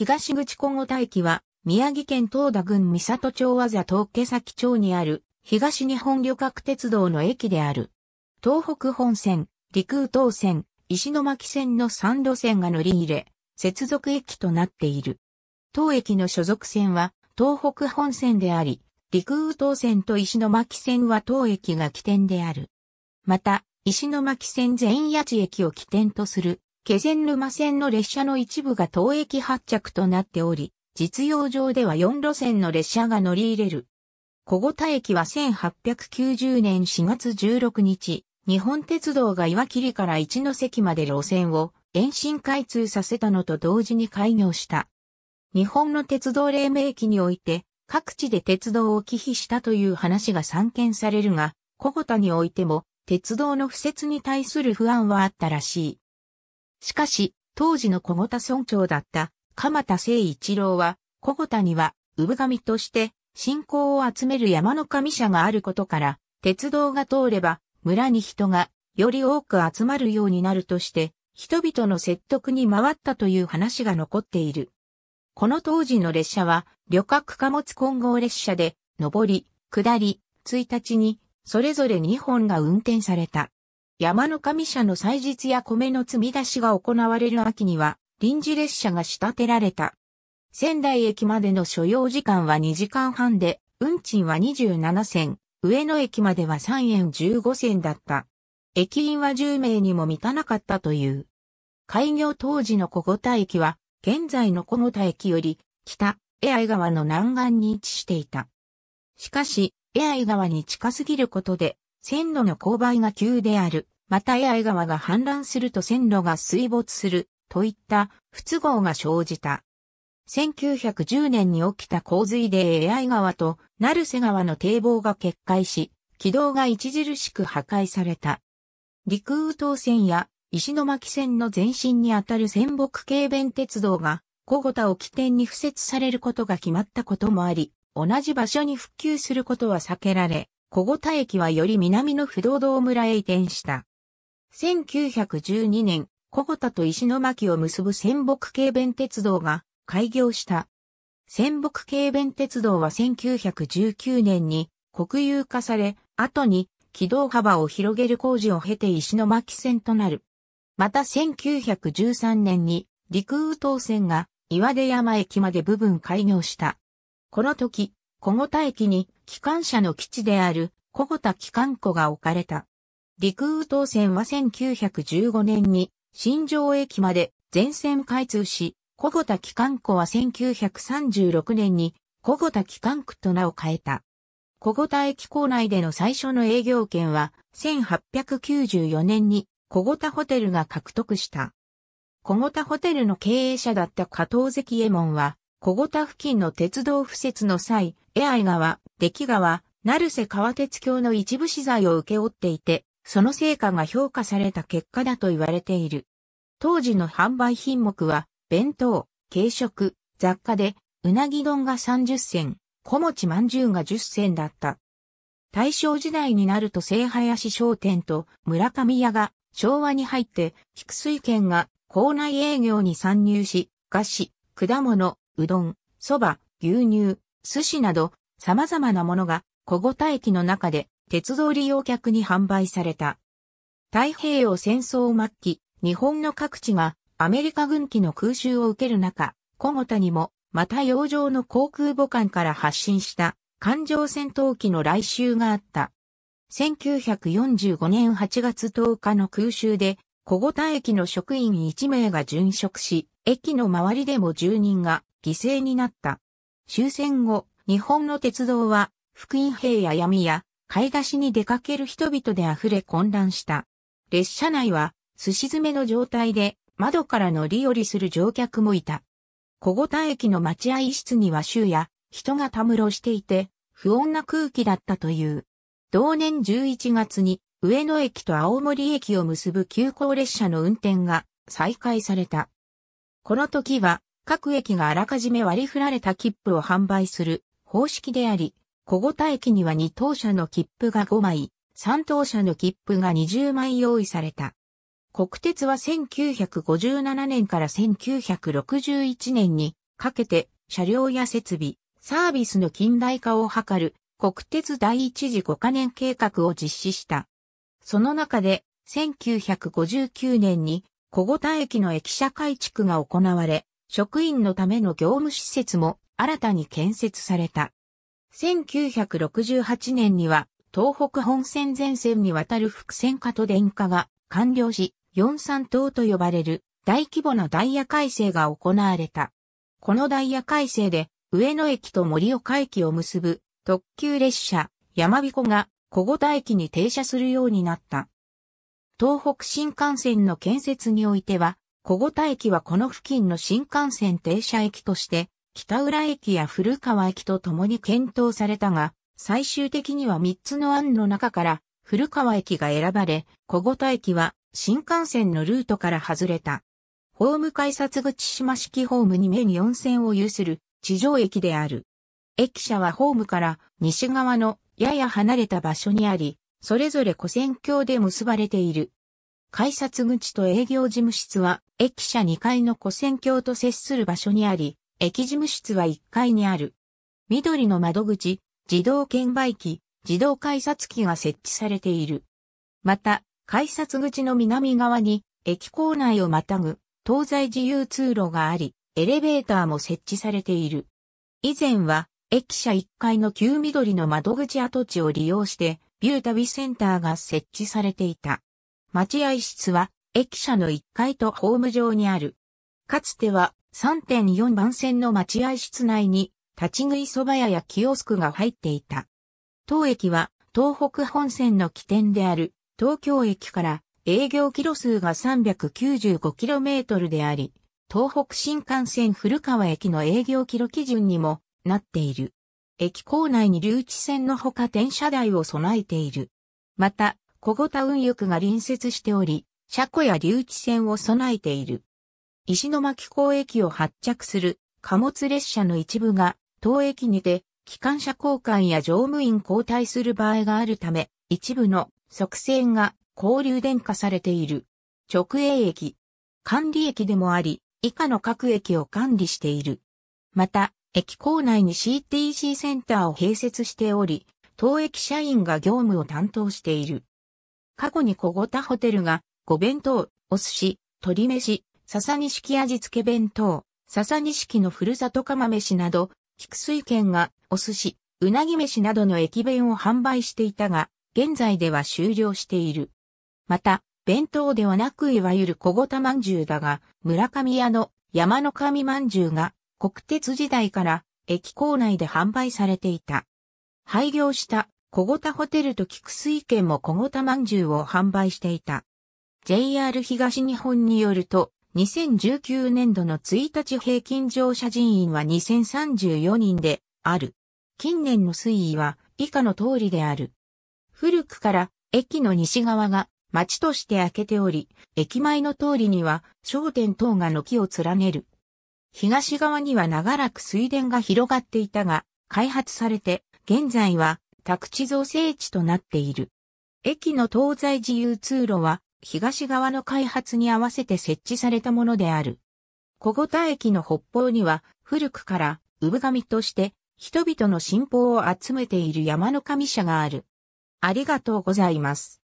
東口小五大駅は、宮城県東田郡三里町和座東家崎町にある、東日本旅客鉄道の駅である。東北本線、陸羽東線、石巻線の3路線が乗り入れ、接続駅となっている。当駅の所属線は、東北本線であり、陸羽東線と石巻線は当駅が起点である。また、石巻線全八地駅を起点とする気仙沼線の列車の一部が当駅発着となっており、実用上では4路線の列車が乗り入れる。小五田駅は1890年4月16日、日本鉄道が岩切から一ノ関まで路線を延伸開通させたのと同時に開業した。日本の鉄道黎明期において、各地で鉄道を忌避したという話が散見されるが、小五田においても、鉄道の不設に対する不安はあったらしい。しかし、当時の小五田村長だった鎌田誠一郎は、小五田には、産神として、信仰を集める山の神社があることから、鉄道が通れば、村に人が、より多く集まるようになるとして、人々の説得に回ったという話が残っている。この当時の列車は、旅客貨物混合列車で、上り、下り、1日に、それぞれ2本が運転された。山の神社の祭日や米の積み出しが行われる秋には、臨時列車が仕立てられた。仙台駅までの所要時間は2時間半で、運賃は27銭、上野駅までは3円15銭だった。駅員は10名にも満たなかったという。開業当時の小五田駅は、現在の小五田駅より、北、エアイ川の南岸に位置していた。しかし、エアイ川に近すぎることで、線路の勾配が急である、また八重川が氾濫すると線路が水没する、といった不都合が生じた。1910年に起きた洪水で八重川と成瀬川の堤防が決壊し、軌道が著しく破壊された。陸羽島線や石巻線の前身にあたる仙北軽便鉄道が、小五田を起点に付設されることが決まったこともあり、同じ場所に復旧することは避けられ、小五田駅はより南の不動堂村へ移転した。1912年、小五田と石巻を結ぶ仙北軽便鉄道が開業した。仙北軽便鉄道は1919年に国有化され、後に軌道幅を広げる工事を経て石巻線となる。また1913年に陸羽東線が岩出山駅まで部分開業した。この時、小五田駅に機関車の基地である小五田機関庫が置かれた。陸羽東線は1915年に新城駅まで全線開通し、小五田機関庫は1936年に小五田機関区と名を変えた。小五田駅構内での最初の営業権は1894年に小五田ホテルが獲得した。小五田ホテルの経営者だった加藤関右衛門は小五田付近の鉄道敷設の際、江合川、出来川、成瀬川鉄橋の一部資材を受け負っていて、その成果が評価された結果だと言われている。当時の販売品目は、弁当、軽食、雑貨で、うなぎ丼が30銭、小餅まんじゅうが10銭だった。大正時代になると聖林商店と村上屋が昭和に入って、菊水県が校内営業に参入し、菓子、果物、うどん、そば、牛乳、寿司など様々なものが小五田駅の中で鉄道利用客に販売された。太平洋戦争末期、日本の各地がアメリカ軍機の空襲を受ける中、小五田にもまた洋上の航空母艦から発進した艦上戦闘機の来襲があった。1945年8月10日の空襲で小五田駅の職員1名が殉職し、駅の周りでも10人が犠牲になった。終戦後、日本の鉄道は、福音兵や闇や、買い出しに出かける人々で溢れ混乱した。列車内は、すし詰めの状態で、窓から乗り降りする乗客もいた。小五田駅の待合室には州や、人がたむろしていて、不穏な空気だったという。同年11月に、上野駅と青森駅を結ぶ急行列車の運転が再開された。この時は各駅があらかじめ割り振られた切符を販売する方式であり、小五田駅には2等車の切符が5枚、3等車の切符が20枚用意された。国鉄は1957年から1961年にかけて車両や設備、サービスの近代化を図る国鉄第一次5カ年計画を実施した。その中で、1959年に、小五田駅の駅舎改築が行われ、職員のための業務施設も新たに建設された。1968年には、東北本線全線にわたる伏線化と電化が完了し、四三等と呼ばれる大規模なダイヤ改正が行われた。このダイヤ改正で、上野駅と盛岡駅を結ぶ特急列車、やまびこが小五田駅に停車するようになった。東北新幹線の建設においては、小五田駅はこの付近の新幹線停車駅として、北浦駅や古川駅と共に検討されたが、最終的には3つの案の中から古川駅が選ばれ、小五田駅は新幹線のルートから外れた。ホーム改札口島式ホームに目に4線を有する地上駅である。駅舎はホームから西側のやや離れた場所にあり、それぞれ古戦橋で結ばれている。改札口と営業事務室は、駅舎2階の古戦橋と接する場所にあり、駅事務室は1階にある。緑の窓口、自動券売機、自動改札機が設置されている。また、改札口の南側に、駅構内をまたぐ、東西自由通路があり、エレベーターも設置されている。以前は、駅舎1階の旧緑の窓口跡地を利用して、ビュー旅センターが設置されていた。待合室は、駅舎の1階とホーム上にある。かつては、3.4番線の待合室内に、立ち食い蕎麦屋やキオスクが入っていた。当駅は、東北本線の起点である、東京駅から営業キロ数が 395km であり、東北新幹線古川駅の営業キロ基準にもなっている。駅構内に留置線のほか転車台を備えている。また、小五田運輸区が隣接しており、車庫や留置線を備えている。石巻港駅を発着する貨物列車の一部が、当駅にて、機関車交換や乗務員交代する場合があるため、一部の側線が交流電化されている。直営駅、管理駅でもあり、以下の各駅を管理している。また、駅構内に CTC センターを併設しており、当駅社員が業務を担当している。過去に小ごたホテルが、ご弁当、お寿司、鶏飯、笹錦味付け弁当、笹錦のふるさと釜飯など、菊水県がお寿司、うなぎ飯などの駅弁を販売していたが、現在では終了している。また、弁当ではなくいわゆる小ごたまんじゅうだが、村上屋の山の神まんじゅうが国鉄時代から駅構内で販売されていた。廃業した小型ホテルと菊水県も小型饅まんじゅうを販売していた。JR 東日本によると、2019年度の1日平均乗車人員は2034人である。近年の推移は以下の通りである。古くから駅の西側が町として開けており、駅前の通りには商店等が軒を連ねる。東側には長らく水田が広がっていたが、開発されて、現在は宅地造成地となっている。駅の東西自由通路は、東側の開発に合わせて設置されたものである。小五田駅の北方には、古くから、産神として、人々の信仰を集めている山の神社がある。ありがとうございます。